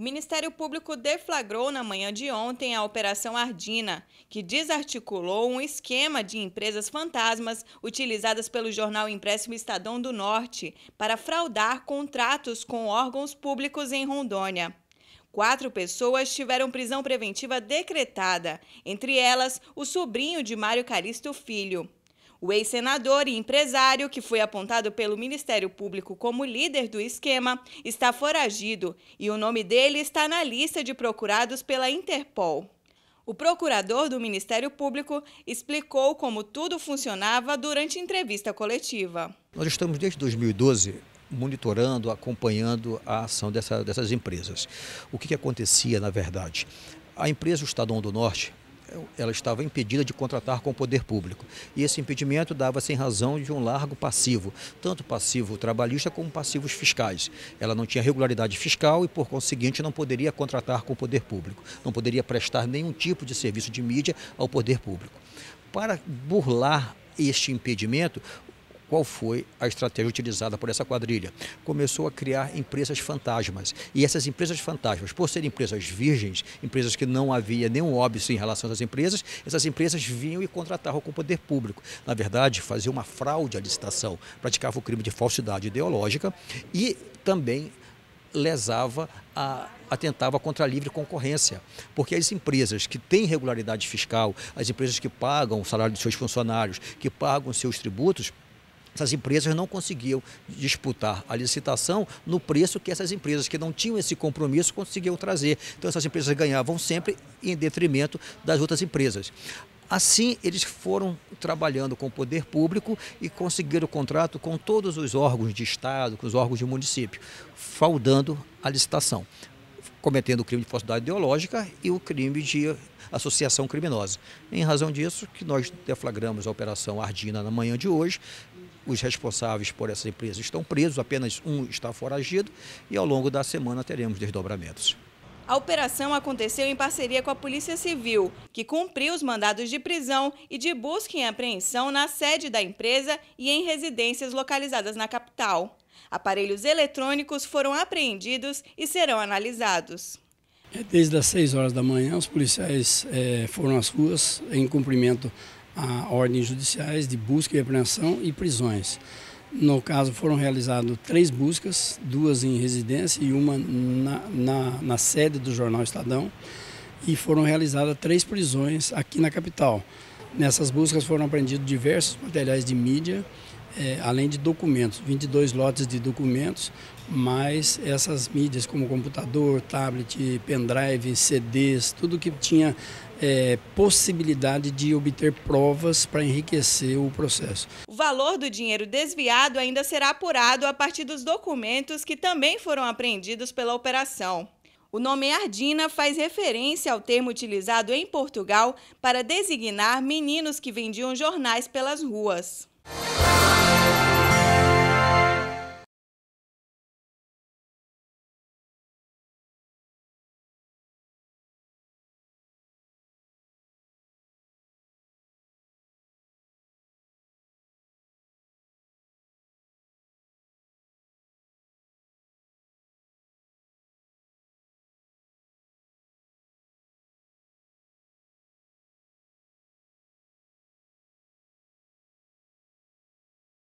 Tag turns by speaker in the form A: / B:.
A: O Ministério Público deflagrou na manhã de ontem a Operação Ardina, que desarticulou um esquema de empresas fantasmas utilizadas pelo jornal impresso Estadão do Norte para fraudar contratos com órgãos públicos em Rondônia. Quatro pessoas tiveram prisão preventiva decretada, entre elas o sobrinho de Mário Caristo Filho. O ex-senador e empresário, que foi apontado pelo Ministério Público como líder do esquema, está foragido e o nome dele está na lista de procurados pela Interpol. O procurador do Ministério Público explicou como tudo funcionava durante entrevista coletiva.
B: Nós estamos desde 2012 monitorando, acompanhando a ação dessa, dessas empresas. O que, que acontecia, na verdade? A empresa Estadão do Norte, ela estava impedida de contratar com o poder público. E esse impedimento dava-se em razão de um largo passivo, tanto passivo trabalhista como passivos fiscais. Ela não tinha regularidade fiscal e, por conseguinte, não poderia contratar com o poder público, não poderia prestar nenhum tipo de serviço de mídia ao poder público. Para burlar este impedimento, qual foi a estratégia utilizada por essa quadrilha? Começou a criar empresas fantasmas. E essas empresas fantasmas, por serem empresas virgens, empresas que não havia nenhum óbvio em relação às empresas, essas empresas vinham e contratavam com o poder público. Na verdade, faziam uma fraude à licitação, praticavam o crime de falsidade ideológica e também lesava a atentava contra a livre concorrência, porque as empresas que têm regularidade fiscal, as empresas que pagam o salário dos seus funcionários, que pagam os seus tributos, essas empresas não conseguiam disputar a licitação no preço que essas empresas que não tinham esse compromisso conseguiam trazer. Então essas empresas ganhavam sempre em detrimento das outras empresas. Assim, eles foram trabalhando com o poder público e conseguiram o contrato com todos os órgãos de Estado, com os órgãos de município, fraudando a licitação, cometendo o crime de falsidade ideológica e o crime de associação criminosa. Em razão disso, que nós deflagramos a Operação Ardina na manhã de hoje, os responsáveis por essas empresas estão presos, apenas um está foragido e ao longo da semana teremos desdobramentos.
A: A operação aconteceu em parceria com a Polícia Civil, que cumpriu os mandados de prisão e de busca e apreensão na sede da empresa e em residências localizadas na capital. Aparelhos eletrônicos foram apreendidos e serão analisados.
C: É, desde as 6 horas da manhã, os policiais é, foram às ruas em cumprimento a ordens judiciais de busca e apreensão e prisões. No caso, foram realizadas três buscas, duas em residência e uma na, na, na, sede do jornal Estadão, e foram realizadas três prisões aqui na capital. Nessas buscas foram apreendidos diversos materiais de mídia, é, além de documentos, 22 lotes de documentos, mas essas mídias como computador, tablet, pendrive, CDs, tudo que tinha é, possibilidade de obter provas para enriquecer o processo.
A: O valor do dinheiro desviado ainda será apurado a partir dos documentos que também foram apreendidos pela operação. O nome Ardina faz referência ao termo utilizado em Portugal para designar meninos que vendiam jornais pelas ruas.